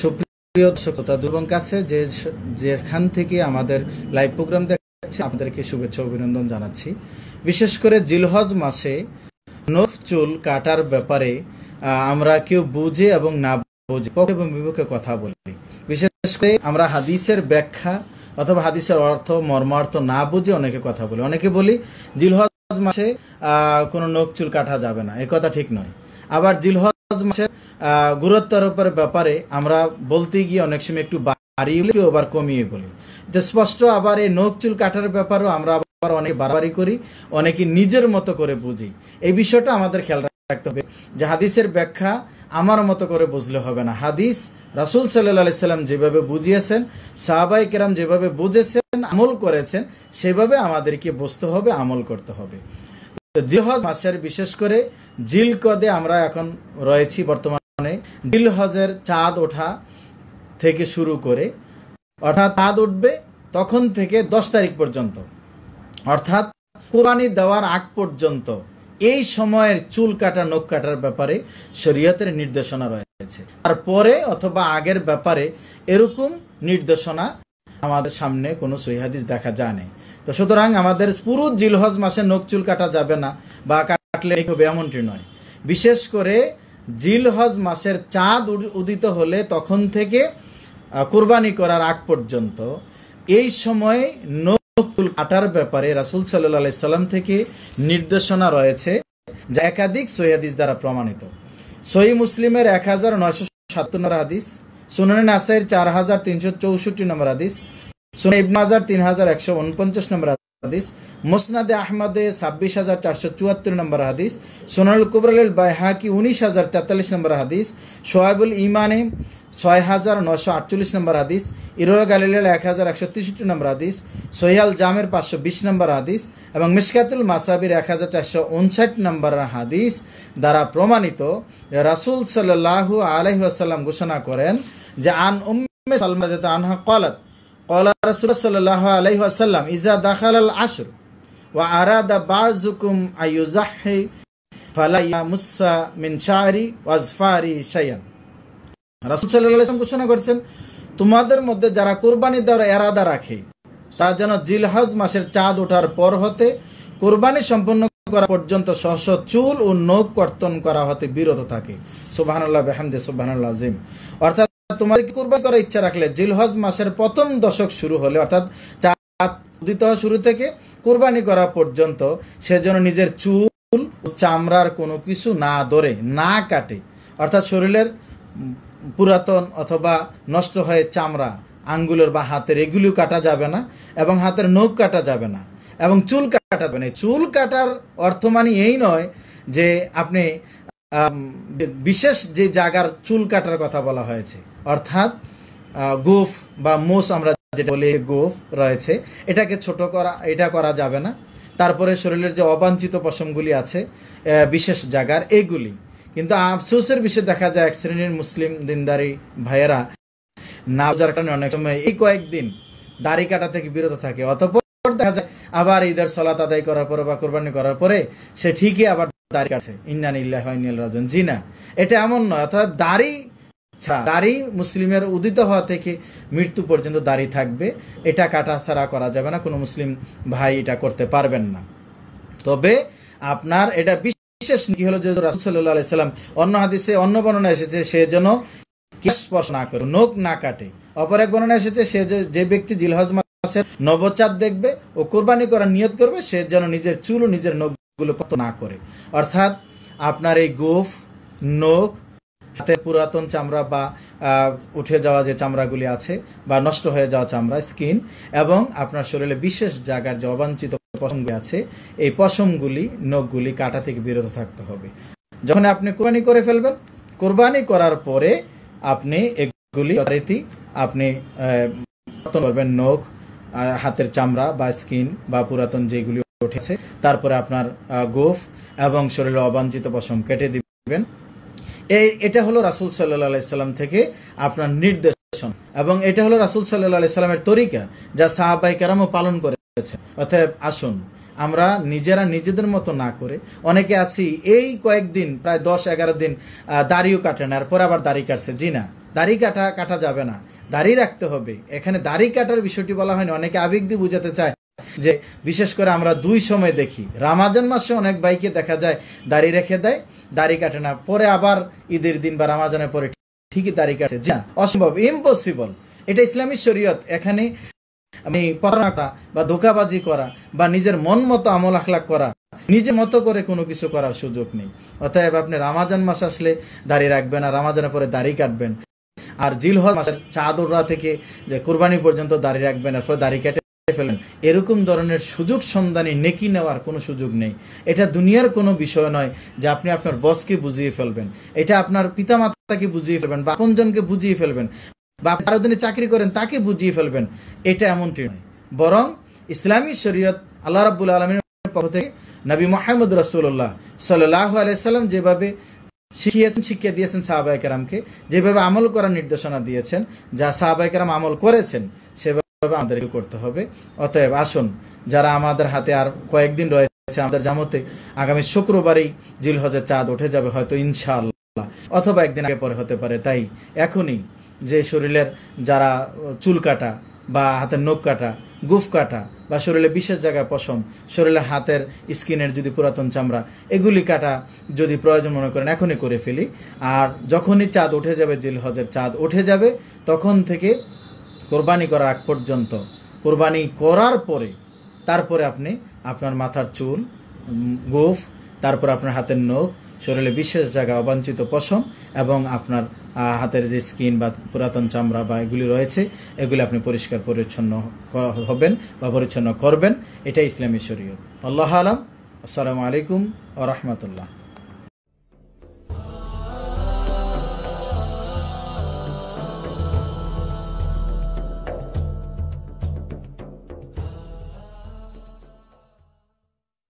সুপ্রিয় দর্শক শ্রোতা দুর্বং কাছে যে যেখান থেকে আমাদের লাইভ প্রোগ্রাম দেখাচ্ছে আপনাদেরকে শুভেচ্ছা অভিনন্দন জানাচ্ছি বিশেষ করে জিলহজ মাসে নখ চুল কাটার ব্যাপারে আমরা কেউ বুঝে এবং না বুঝে পক্ষ এবং বিপক্ষে কথা বলি বিশেষ করে আমরা হাদিসের ব্যাখ্যা অথবা হাদিসের অর্থ মর্মার্থ না বুঝে অনেকে কথা বলি অনেকে বলি জিলহজ মাসে কোনো নখ চুল কাটা যাবে না এ কথা ঠিক নয় আবার জিলহজ মাসে উপর ব্যাপারে আমরা বলতে গিয়ে অনেক সময় একটু বাড়িয়ে আবার কমিয়ে বলি যে স্পষ্ট আবার এই নখ চুল কাটার ব্যাপারও আমরা আবার অনেক বাড়াবাড়ি করি অনেকে নিজের মতো করে বুঝি এই বিষয়টা আমাদের খেয়াল রাখতে হবে যে হাদিসের ব্যাখ্যা আমার মতো করে বুঝলে হবে না হাদিস রাসুল সাল্লি সাল্লাম যেভাবে বুঝিয়েছেন সাহাবাই কেরাম যেভাবে বুঝেছেন আমল করেছেন সেভাবে আমাদেরকে বুঝতে হবে আমল করতে হবে জিহজ মাসের বিশেষ করে জিল কদে আমরা এখন রয়েছি বর্তমান মানে দিল হজের চাঁদ ওঠা থেকে শুরু করে অর্থাৎ চাঁদ উঠবে তখন থেকে দশ তারিখ পর্যন্ত অর্থাৎ কোরবানি দেওয়ার আগ পর্যন্ত এই সময়ের চুল কাটা নখ কাটার ব্যাপারে শরীয়তের নির্দেশনা রয়েছে তারপরে অথবা আগের ব্যাপারে এরকম নির্দেশনা আমাদের সামনে কোনো সহিহাদিস দেখা যায় না তো সুতরাং আমাদের পুরো জিলহজ মাসে নখ চুল কাটা যাবে না বা কাটলে হবে এমনটি নয় বিশেষ করে জিলহজ মাসের চাঁদ উদিত হলে তখন থেকে কোরবানি করার আগ পর্যন্ত এই সময় নৌকুল কাটার ব্যাপারে রাসুল সাল্লাহ সাল্লাম থেকে নির্দেশনা রয়েছে যা একাধিক সৈহাদিস দ্বারা প্রমাণিত সহি মুসলিমের এক হাজার নয়শো নম্বর হাদিস সুনানি নাসাইয়ের চার হাজার তিনশো চৌষট্টি নম্বর হাদিস সুনাইব ইবনাজার তিন হাজার একশো উনপঞ্চাশ নম্বর হাদিস মোসনাদে আহমদে ছাব্বিশ হাজার চারশো চুয়াত্তর নম্বর হাদিস সোনাল কুবরাল বাইহাকি উনিশ হাজার তেতাল্লিশ নম্বর হাদিস সোয়াবুল ইমানে ছয় হাজার নশো আটচল্লিশ নম্বর হাদিস ইরোরা গালিলের এক হাজার একশো তেষট্টি নম্বর হাদিস সোহিয়াল জামের পাঁচশো বিশ নম্বর হাদিস এবং মিসকাতুল মাসাবির এক হাজার চারশো উনষাট নম্বর হাদিস দ্বারা প্রমাণিত রাসুল সাল্লাহু আসাল্লাম ঘোষণা করেন যে আন উম সালমাদ আনহা কলাত কলা রসুল্লাহ ইজা দাখাল আল আসর আরাদা বাজুকুম ফালাইয়া মুসা মিন শাহরি ওয়াজফারি ঘোষণা করছেন তোমাদের মধ্যে যারা কোরবানি দেওয়ার এরাদা রাখে তারা যেন জিলহাজ মাসের চাঁদ ওঠার পর হতে কোরবানি সম্পন্ন করা পর্যন্ত সহস চুল ও নখ কর্তন করা হতে বিরত থাকে সুবাহান্লাহ বেহামদে সুবাহান্লাহ আজিম অর্থাৎ তোমার কোরবান করার ইচ্ছা রাখলে জিলহজ মাসের প্রথম দশক শুরু হলে অর্থাৎ উদিত হওয়া শুরু থেকে কোরবানি করা পর্যন্ত সে যেন নিজের চুল চামড়ার কোনো কিছু না ধরে না কাটে অর্থাৎ শরীরের পুরাতন অথবা নষ্ট হয়ে চামড়া আঙ্গুলের বা হাতের এগুলিও কাটা যাবে না এবং হাতের নখ কাটা যাবে না এবং চুল কাটা যাবে না চুল কাটার অর্থ মানে এই নয় যে আপনি বিশেষ যে জায়গার চুল কাটার কথা বলা হয়েছে অর্থাৎ গোফ বা মোষ আমরা যেটা বলি গোফ রয়েছে এটাকে ছোট করা এটা করা যাবে না তারপরে শরীরের যে অবাঞ্ছিত পশমগুলি আছে বিশেষ জায়গার এগুলি কিন্তু আফসোসের বিষয়ে দেখা যায় এক শ্রেণীর মুসলিম দিনদারি ভাইয়েরা না বোঝার কারণে অনেক সময় এই কয়েকদিন দাড়ি কাটা থেকে বিরত থাকে অতপর দেখা যায় আবার ঈদের সলাত আদায় করার পরে বা কোরবানি করার পরে সে ঠিকই আবার দাঁড়িয়ে কাটছে ইন্নান ইল্লাহ রাজন জি না এটা এমন নয় অর্থাৎ দাড়ি ছাড়া আচ্ছা। দাড়ি মুসলিমের উদিত হওয়া থেকে মৃত্যু পর্যন্ত দাড়ি থাকবে এটা কাটা ছাড়া করা যাবে না কোনো মুসলিম ভাই এটা করতে পারবেন না তবে আপনার এটা বিশেষ কি হলো যে সাল্লাম অন্য হাদিসে অন্য বর্ণনা এসেছে সে যেন স্পর্শ না করে নোক না কাটে অপর এক বর্ণনা এসেছে সে যে ব্যক্তি জিলহজ মাসের নবচাঁদ দেখবে ও কোরবানি করার নিয়ত করবে সে যেন নিজের চুল ও নিজের নখগুলো কত না করে অর্থাৎ আপনার এই গোফ নখ হাতের পুরাতন চামড়া বা উঠে যাওয়া যে চামড়াগুলি আছে বা নষ্ট হয়ে যাওয়া চামড়া স্কিন এবং আপনার শরীরে বিশেষ জায়গার যে অবাঞ্ছিত পশমগুলি আছে এই পশমগুলি নখগুলি কাটা থেকে বিরত থাকতে হবে যখন আপনি কোরবানি করে ফেলবেন কোরবানি করার পরে আপনি এগুলি রীতি আপনি করবেন নখ হাতের চামড়া বা স্কিন বা পুরাতন যেগুলি উঠেছে তারপরে আপনার গোফ এবং শরীরে অবাঞ্ছিত পশম কেটে দিবেন এই এটা হলো রাসুল সাল্লাম থেকে আপনার নির্দেশন এবং এটা হলো রাসুল সাল্লাহামের তরিকা যা সাহাবাই কেরামও পালন করেছে অতএব আসুন আমরা নিজেরা নিজেদের মতো না করে অনেকে আছি এই কয়েকদিন প্রায় দশ এগারো দিন দাড়িও কাটে না পরে আবার দাড়ি কাটছে জি না দাড়ি কাটা কাটা যাবে না দাড়ি রাখতে হবে এখানে দাড়ি কাটার বিষয়টি বলা হয়নি অনেকে আবেগ দিয়ে বুঝাতে চায় যে বিশেষ করে আমরা দুই সময় দেখি রামাজান মাসে অনেক বাইকে দেখা যায় দাড়ি রেখে দেয় দাড়ি কাটে না পরে আবার ঈদের দিন বা রামাজানের পরে ঠিকই দাড়ি কাটে যা অসম্ভব ইম্পসিবল এটা ইসলামী শরীয়ত এখানে আমি পড়াটা বা ধোকাবাজি করা বা নিজের মন মতো আমল আখলাক করা নিজের মতো করে কোনো কিছু করার সুযোগ নেই অতএব আপনি রামাজান মাস আসলে দাড়ি রাখবেন আর রামাজানের পরে দাড়ি কাটবেন আর জিলহজ মাসের চাঁদ থেকে যে কোরবানি পর্যন্ত দাড়ি রাখবেন এরপর দাড়ি কেটে ফেলেন এরকম ধরনের সুযোগ সন্ধানে নেকি নেওয়ার কোনো সুযোগ নেই এটা দুনিয়ার কোনো বিষয় নয় যে আপনি আপনার বসকে বুঝিয়ে ফেলবেন এটা আপনার পিতামাতাকে বুঝিয়ে ফেলবেন বা আপনজনকে বুঝিয়ে ফেলবেন বা বারো দিনে চাকরি করেন তাকে বুঝিয়ে ফেলবেন এটা এমনটি নয় বরং ইসলামী শরীয়ত আল্লাহ রাবুল আলমিনের পক্ষ থেকে নবী মাহমুদ রসুল্লাহ সাল্লাহ আলাইসাল্লাম যেভাবে শিখিয়েছেন শিক্ষা দিয়েছেন সাহাবাহিকেরামকে যেভাবে আমল করার নির্দেশনা দিয়েছেন যা সাহাবাহিকেরাম আমল করেছেন সেভাবে আমাদেরকে করতে হবে অতএব আসুন যারা আমাদের হাতে আর কয়েকদিন রয়েছে আমাদের জামতে আগামী শুক্রবারেই জিলহজের চাঁদ উঠে যাবে হয়তো ইনশাআল্লাহ অথবা একদিন আগে পরে হতে পারে তাই এখনই যে শরীরের যারা চুল কাটা বা হাতের নখ কাটা গুফ কাটা বা শরীরে বিশেষ জায়গায় পশম শরীরে হাতের স্কিনের যদি পুরাতন চামড়া এগুলি কাটা যদি প্রয়োজন মনে করেন এখনই করে ফেলি আর যখনই চাঁদ উঠে যাবে জিল হজের চাঁদ উঠে যাবে তখন থেকে কোরবানি করার আগ পর্যন্ত কোরবানি করার পরে তারপরে আপনি আপনার মাথার চুল গোফ তারপর আপনার হাতের নখ শরীরে বিশেষ জায়গা অবাঞ্ছিত পশম এবং আপনার হাতের যে স্কিন বা পুরাতন চামড়া বা এগুলি রয়েছে এগুলি আপনি পরিষ্কার পরিচ্ছন্ন হবেন বা পরিচ্ছন্ন করবেন এটাই ইসলামী শরীয়ত আল্লাহ আলাম আসসালামু আলাইকুম আ রহমতুল্লাহ